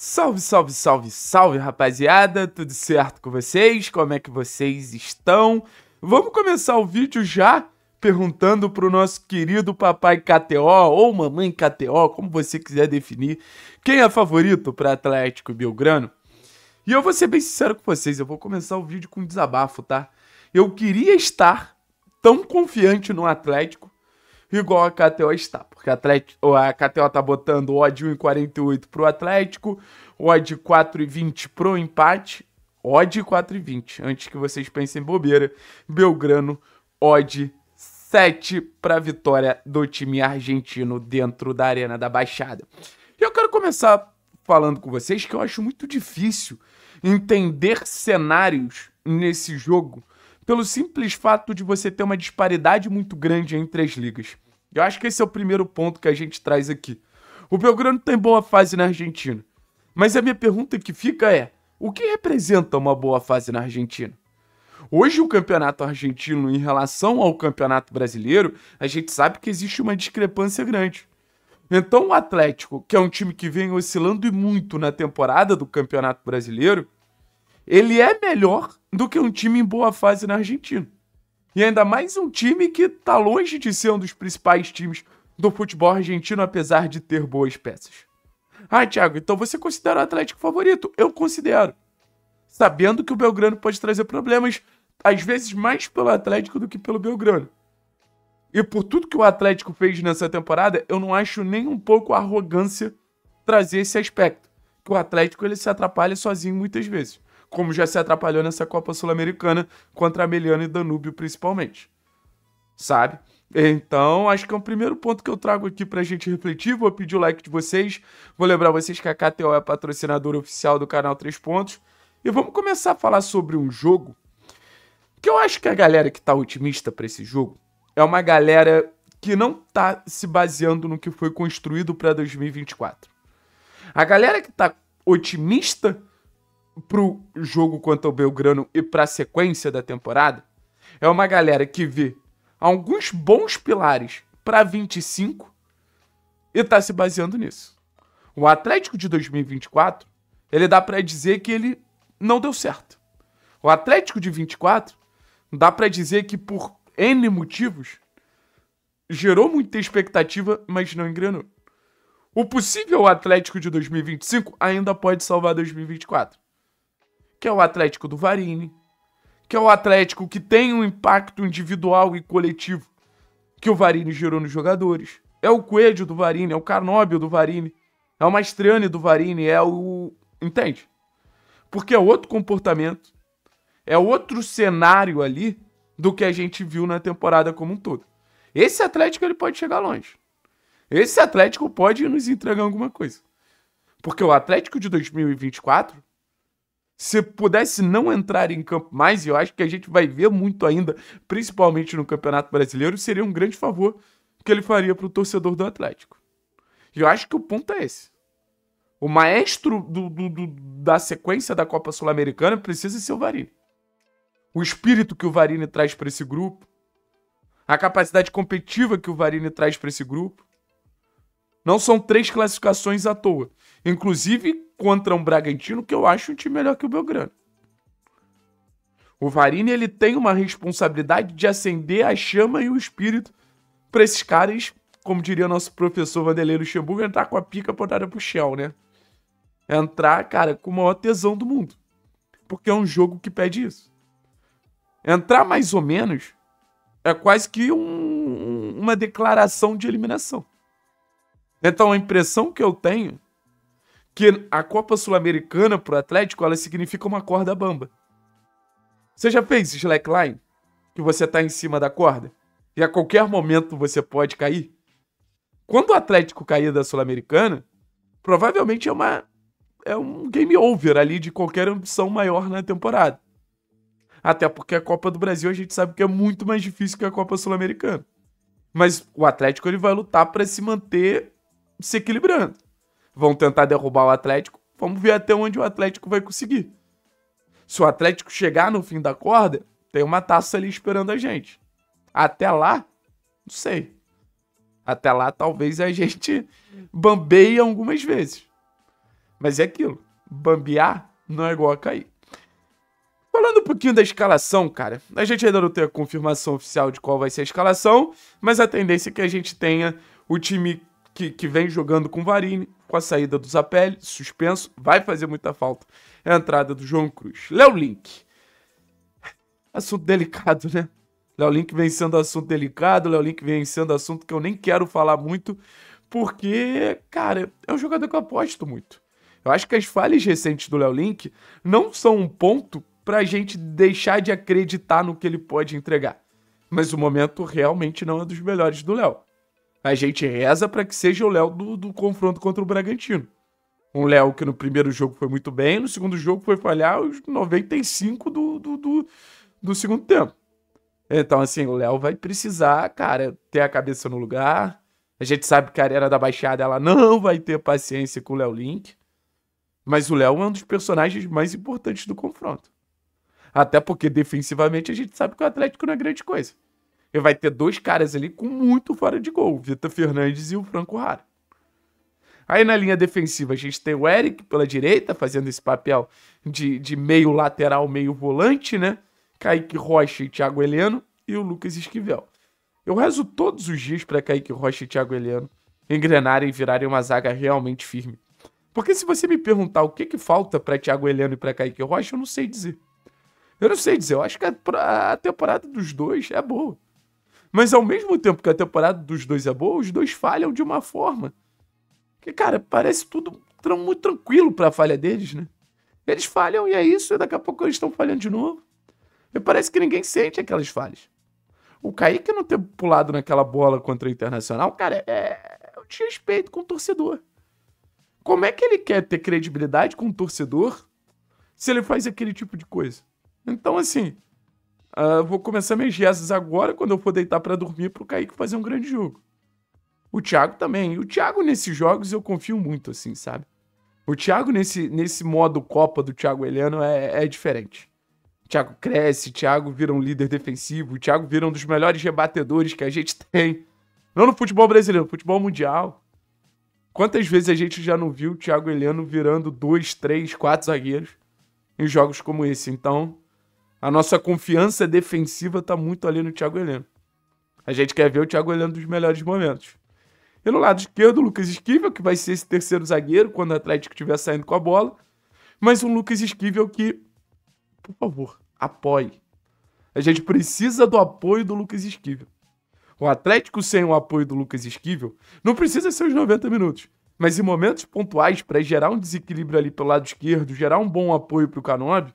Salve, salve, salve, salve, rapaziada! Tudo certo com vocês? Como é que vocês estão? Vamos começar o vídeo já perguntando pro nosso querido papai KTO ou mamãe KTO, como você quiser definir, quem é favorito para Atlético e Belgrano? E eu vou ser bem sincero com vocês, eu vou começar o vídeo com um desabafo, tá? Eu queria estar tão confiante no Atlético igual a KTO está, porque a, Atlético, a KTO tá botando odd 1,48 o Atlético, odd 4,20 o empate, odd 4,20, antes que vocês pensem bobeira, Belgrano, odd 7 para a vitória do time argentino dentro da Arena da Baixada. E eu quero começar falando com vocês que eu acho muito difícil entender cenários nesse jogo pelo simples fato de você ter uma disparidade muito grande entre as ligas. Eu acho que esse é o primeiro ponto que a gente traz aqui. O Belgrano tem boa fase na Argentina. Mas a minha pergunta que fica é: o que representa uma boa fase na Argentina? Hoje, o campeonato argentino, em relação ao campeonato brasileiro, a gente sabe que existe uma discrepância grande. Então, o Atlético, que é um time que vem oscilando muito na temporada do campeonato brasileiro, ele é melhor do que um time em boa fase na Argentina. E ainda mais um time que está longe de ser um dos principais times do futebol argentino, apesar de ter boas peças. Ah, Thiago, então você considera o Atlético favorito? Eu considero. Sabendo que o Belgrano pode trazer problemas, às vezes mais pelo Atlético do que pelo Belgrano. E por tudo que o Atlético fez nessa temporada, eu não acho nem um pouco arrogância trazer esse aspecto. Que o Atlético ele se atrapalha sozinho muitas vezes como já se atrapalhou nessa Copa Sul-Americana contra Meliana e Danúbio principalmente. Sabe? Então, acho que é o um primeiro ponto que eu trago aqui pra gente refletir. Vou pedir o like de vocês. Vou lembrar vocês que a KTO é a patrocinadora oficial do canal 3 Pontos. E vamos começar a falar sobre um jogo que eu acho que a galera que tá otimista para esse jogo é uma galera que não tá se baseando no que foi construído para 2024. A galera que tá otimista pro jogo contra o Belgrano e pra sequência da temporada, é uma galera que vê alguns bons pilares para 25 e tá se baseando nisso. O Atlético de 2024, ele dá para dizer que ele não deu certo. O Atlético de 24, dá para dizer que por N motivos gerou muita expectativa, mas não engrenou. O possível Atlético de 2025 ainda pode salvar 2024 que é o Atlético do Varini, que é o Atlético que tem um impacto individual e coletivo que o Varini gerou nos jogadores. É o Coelho do Varini, é o Carnóbio do Varini, é o Mastriani do Varini, é o. Entende? Porque é outro comportamento, é outro cenário ali do que a gente viu na temporada como um todo. Esse Atlético ele pode chegar longe. Esse Atlético pode nos entregar alguma coisa. Porque o Atlético de 2024 se pudesse não entrar em campo mais, e eu acho que a gente vai ver muito ainda, principalmente no Campeonato Brasileiro, seria um grande favor que ele faria para o torcedor do Atlético. E eu acho que o ponto é esse. O maestro do, do, do, da sequência da Copa Sul-Americana precisa ser o Varini. O espírito que o Varini traz para esse grupo, a capacidade competitiva que o Varini traz para esse grupo, não são três classificações à toa. Inclusive contra um Bragantino que eu acho um time melhor que o Belgrano. O Varini ele tem uma responsabilidade de acender a chama e o espírito para esses caras, como diria nosso professor Vanderlei Luxemburgo, entrar com a pica apontada pro Shell, né? Entrar, cara, com o maior tesão do mundo. Porque é um jogo que pede isso. Entrar mais ou menos é quase que um, uma declaração de eliminação. Então a impressão que eu tenho que a Copa Sul-Americana pro Atlético, ela significa uma corda bamba. Você já fez slackline? Que você tá em cima da corda? E a qualquer momento você pode cair? Quando o Atlético cair da Sul-Americana, provavelmente é uma é um game over ali de qualquer ambição maior na temporada. Até porque a Copa do Brasil a gente sabe que é muito mais difícil que a Copa Sul-Americana. Mas o Atlético ele vai lutar para se manter se equilibrando. Vão tentar derrubar o Atlético, vamos ver até onde o Atlético vai conseguir. Se o Atlético chegar no fim da corda, tem uma taça ali esperando a gente. Até lá, não sei. Até lá, talvez a gente bambeie algumas vezes. Mas é aquilo. Bambear não é igual a cair. Falando um pouquinho da escalação, cara, a gente ainda não tem a confirmação oficial de qual vai ser a escalação, mas a tendência é que a gente tenha o time que, que vem jogando com o Varini, com a saída do Zapelli, suspenso, vai fazer muita falta. É a entrada do João Cruz. Léo Link. Assunto delicado, né? Léo Link vem sendo assunto delicado, Léo Link vem sendo assunto que eu nem quero falar muito, porque, cara, é um jogador que eu aposto muito. Eu acho que as falhas recentes do Léo Link não são um ponto pra gente deixar de acreditar no que ele pode entregar. Mas o momento realmente não é dos melhores do Léo. A gente reza para que seja o Léo do, do confronto contra o Bragantino. Um Léo que no primeiro jogo foi muito bem, no segundo jogo foi falhar os 95 do, do, do, do segundo tempo. Então, assim, o Léo vai precisar, cara, ter a cabeça no lugar. A gente sabe que a Arena da Baixada ela não vai ter paciência com o Léo Link. Mas o Léo é um dos personagens mais importantes do confronto. Até porque defensivamente a gente sabe que o Atlético não é grande coisa. E vai ter dois caras ali com muito fora de gol, Vitor Fernandes e o Franco Rara. Aí na linha defensiva a gente tem o Eric pela direita, fazendo esse papel de, de meio lateral, meio volante, né? Kaique Rocha e Thiago Heleno e o Lucas Esquivel. Eu rezo todos os dias para Kaique Rocha e Thiago Heleno engrenarem e virarem uma zaga realmente firme. Porque se você me perguntar o que, que falta para Thiago Heleno e para Kaique Rocha, eu não sei dizer. Eu não sei dizer, eu acho que a temporada dos dois é boa. Mas ao mesmo tempo que a temporada dos dois é boa, os dois falham de uma forma. Que, cara, parece tudo muito tranquilo para a falha deles, né? Eles falham e é isso, e daqui a pouco eles estão falhando de novo. E parece que ninguém sente aquelas falhas. O Kaique não ter pulado naquela bola contra o Internacional, cara, é, é um desrespeito com o torcedor. Como é que ele quer ter credibilidade com o torcedor se ele faz aquele tipo de coisa? Então, assim, Uh, vou começar minhas rezas agora, quando eu for deitar para dormir, pro Kaique fazer um grande jogo. O Thiago também. o Thiago nesses jogos eu confio muito, assim, sabe? O Thiago nesse, nesse modo Copa do Thiago Heleno é, é diferente. O Thiago cresce, o Thiago vira um líder defensivo, o Thiago vira um dos melhores rebatedores que a gente tem. Não no futebol brasileiro, no futebol mundial. Quantas vezes a gente já não viu o Thiago Heleno virando dois, três, quatro zagueiros em jogos como esse? Então, a nossa confiança defensiva tá muito ali no Thiago Heleno. A gente quer ver o Thiago Heleno dos melhores momentos. E no lado esquerdo, o Lucas Esquivel, que vai ser esse terceiro zagueiro quando o Atlético estiver saindo com a bola. Mas um Lucas Esquivel que, por favor, apoie. A gente precisa do apoio do Lucas Esquivel. O Atlético sem o apoio do Lucas Esquivel não precisa ser os 90 minutos. Mas em momentos pontuais, para gerar um desequilíbrio ali pelo lado esquerdo, gerar um bom apoio para o Canobi,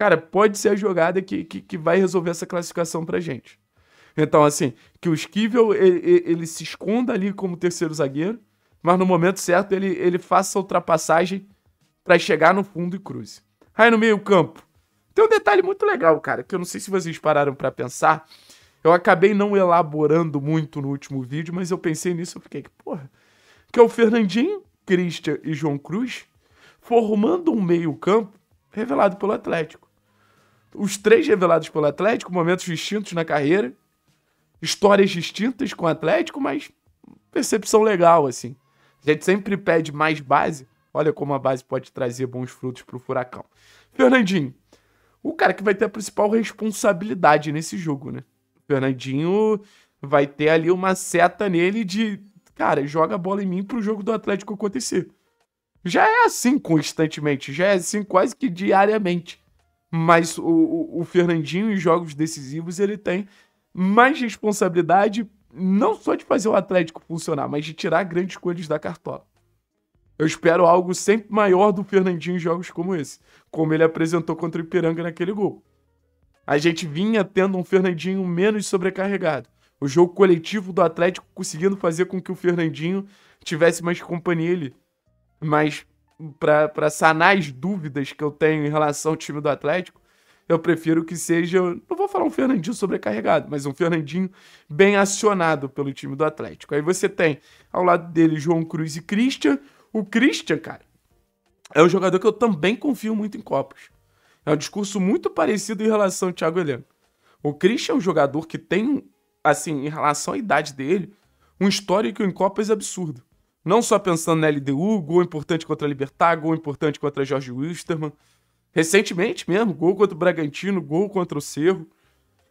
Cara, pode ser a jogada que, que, que vai resolver essa classificação pra gente. Então, assim, que o Esquivel ele, ele, se esconda ali como terceiro zagueiro, mas no momento certo ele, ele faça a ultrapassagem para chegar no fundo e cruze. Aí no meio-campo. Tem um detalhe muito legal, cara, que eu não sei se vocês pararam para pensar. Eu acabei não elaborando muito no último vídeo, mas eu pensei nisso e fiquei, que porra. Que é o Fernandinho, Christian e João Cruz formando um meio-campo revelado pelo Atlético os três revelados pelo Atlético, momentos distintos na carreira, histórias distintas com o Atlético, mas percepção legal, assim. A gente sempre pede mais base. Olha como a base pode trazer bons frutos pro Furacão. Fernandinho, o cara que vai ter a principal responsabilidade nesse jogo, né? Fernandinho vai ter ali uma seta nele de, cara, joga a bola em mim pro jogo do Atlético acontecer. Já é assim constantemente, já é assim quase que diariamente. Mas o, o, o Fernandinho, em jogos decisivos, ele tem mais responsabilidade não só de fazer o Atlético funcionar, mas de tirar grandes coisas da cartola. Eu espero algo sempre maior do Fernandinho em jogos como esse, como ele apresentou contra o Ipiranga naquele gol. A gente vinha tendo um Fernandinho menos sobrecarregado. O jogo coletivo do Atlético conseguindo fazer com que o Fernandinho tivesse mais companhia ali. Mas para sanar as dúvidas que eu tenho em relação ao time do Atlético, eu prefiro que seja, não vou falar um Fernandinho sobrecarregado, mas um Fernandinho bem acionado pelo time do Atlético. Aí você tem ao lado dele João Cruz e Christian. O Christian, cara, é um jogador que eu também confio muito em Copos. É um discurso muito parecido em relação ao Thiago Helena. O Christian é um jogador que tem, assim, em relação à idade dele, um histórico em Copas absurdo. Não só pensando na LDU, gol importante contra a Libertar, gol importante contra Jorge Wisterman. Recentemente mesmo, gol contra o Bragantino, gol contra o Cerro.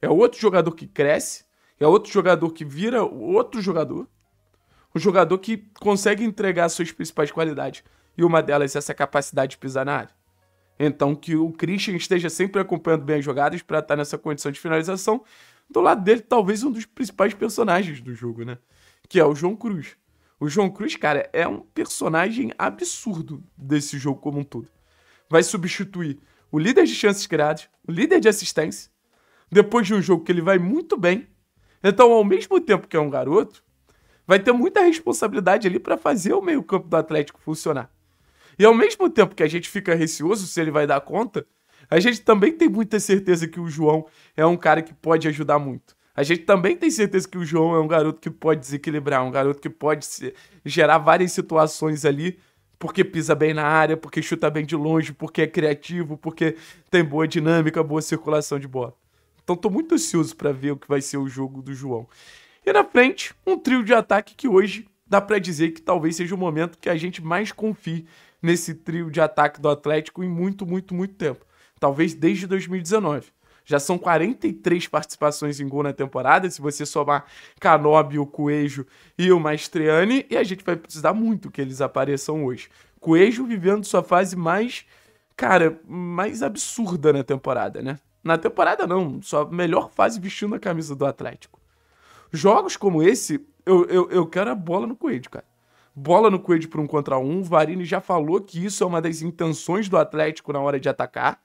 É outro jogador que cresce, é outro jogador que vira outro jogador. Um jogador que consegue entregar suas principais qualidades. E uma delas é essa capacidade de pisar na área. Então que o Christian esteja sempre acompanhando bem as jogadas para estar tá nessa condição de finalização. Do lado dele, talvez um dos principais personagens do jogo, né? Que é o João Cruz. O João Cruz, cara, é um personagem absurdo desse jogo como um todo. Vai substituir o líder de chances criadas, o líder de assistência, depois de um jogo que ele vai muito bem. Então, ao mesmo tempo que é um garoto, vai ter muita responsabilidade ali para fazer o meio-campo do Atlético funcionar. E ao mesmo tempo que a gente fica receoso se ele vai dar conta, a gente também tem muita certeza que o João é um cara que pode ajudar muito. A gente também tem certeza que o João é um garoto que pode desequilibrar, um garoto que pode gerar várias situações ali, porque pisa bem na área, porque chuta bem de longe, porque é criativo, porque tem boa dinâmica, boa circulação de bola. Então tô muito ansioso para ver o que vai ser o jogo do João. E na frente, um trio de ataque que hoje dá para dizer que talvez seja o momento que a gente mais confie nesse trio de ataque do Atlético em muito, muito, muito tempo. Talvez desde 2019. Já são 43 participações em gol na temporada, se você somar Canobi, o Coelho e o Mastriani, e a gente vai precisar muito que eles apareçam hoje. Coelho vivendo sua fase mais, cara, mais absurda na temporada, né? Na temporada não, sua melhor fase vestindo a camisa do Atlético. Jogos como esse, eu, eu, eu quero a bola no Coelho, cara bola no Coelho para um contra um. O Varini já falou que isso é uma das intenções do Atlético na hora de atacar.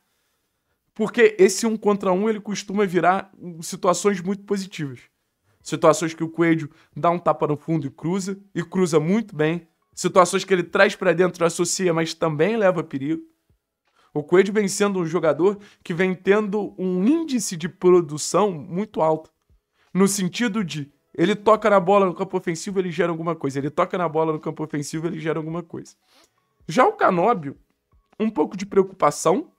Porque esse um contra um ele costuma virar situações muito positivas. Situações que o Coelho dá um tapa no fundo e cruza, e cruza muito bem. Situações que ele traz para dentro, associa, mas também leva perigo. O Coelho vem sendo um jogador que vem tendo um índice de produção muito alto. No sentido de ele toca na bola no campo ofensivo, ele gera alguma coisa. Ele toca na bola no campo ofensivo, ele gera alguma coisa. Já o Canóbio, um pouco de preocupação,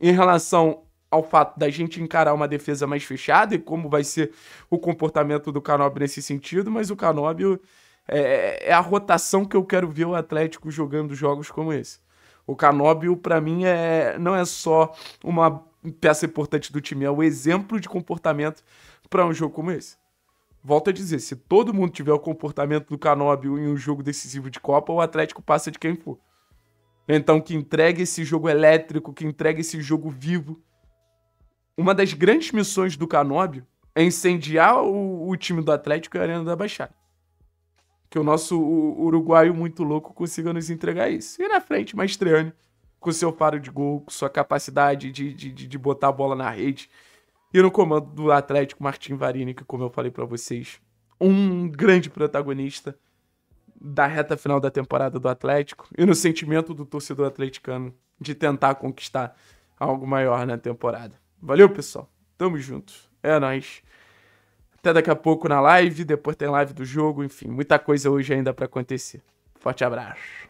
em relação ao fato da gente encarar uma defesa mais fechada e como vai ser o comportamento do Canóbio nesse sentido, mas o Canóbio é, é, a rotação que eu quero ver o Atlético jogando jogos como esse. O Canóbio, para mim, é, não é só uma peça importante do time, é o exemplo de comportamento para um jogo como esse. Volto a dizer, se todo mundo tiver o comportamento do Canóbio em um jogo decisivo de Copa, o Atlético passa de quem for. Então, que entregue esse jogo elétrico, que entregue esse jogo vivo. Uma das grandes missões do Canóbio é incendiar o, o time do Atlético e a Arena da Baixada. Que o nosso o, uruguaio muito louco consiga nos entregar isso. E na frente, Mastriani, com seu faro de gol, com sua capacidade de, de, de botar a bola na rede. E no comando do Atlético, Martim Varini, que, como eu falei para vocês, um grande protagonista da reta final da temporada do Atlético e no sentimento do torcedor atleticano de tentar conquistar algo maior na temporada. Valeu, pessoal. Tamo junto. É nóis. Até daqui a pouco na live, depois tem live do jogo, enfim, muita coisa hoje ainda para acontecer. Forte abraço.